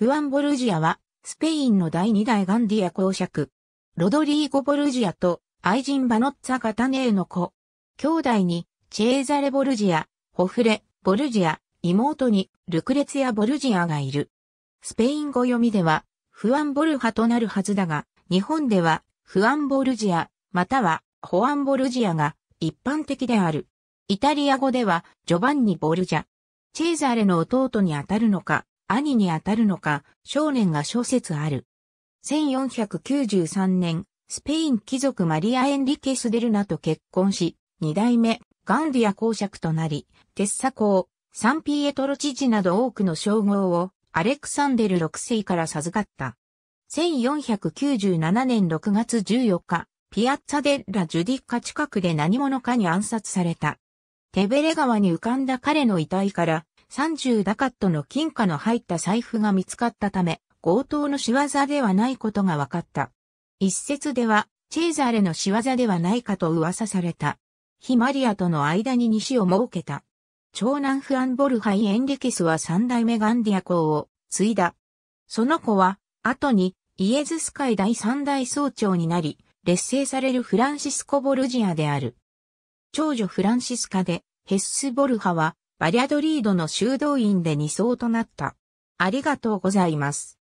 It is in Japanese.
フアン・ボルジアは、スペインの第二代ガンディア公爵。ロドリーゴ・ボルジアと愛人バノッツァ・カタネーの子。兄弟に、チェーザレ・ボルジア、ホフレ、ボルジア、妹に、ルクレツヤ・ボルジアがいる。スペイン語読みでは、フアン・ボルハとなるはずだが、日本では、フアン・ボルジア、または、ホアン・ボルジアが一般的である。イタリア語では、ジョバンニ・ボルジャ。チェーザレの弟にあたるのか、兄にあたるのか、少年が諸説ある。1493年、スペイン貴族マリア・エンリケス・デルナと結婚し、二代目、ガンディア公爵となり、テッサ公、サンピエトロ知事など多くの称号を、アレクサンデル6世から授かった。1497年6月14日、ピアッツァデッラ・ジュディッカ近くで何者かに暗殺された。テベレ川に浮かんだ彼の遺体から30ダカットの金貨の入った財布が見つかったため、強盗の仕業ではないことが分かった。一説では、チェーザーレの仕業ではないかと噂された。ヒマリアとの間に西を設けた。長男フランボルハイ・エンリケスは三代目ガンディア公を継いだ。その子は、後にイエズス会第三代総長になり、劣勢されるフランシスコ・ボルジアである。長女フランシスカで、ヘッス・ボルハは、バリアドリードの修道院で2層となった。ありがとうございます。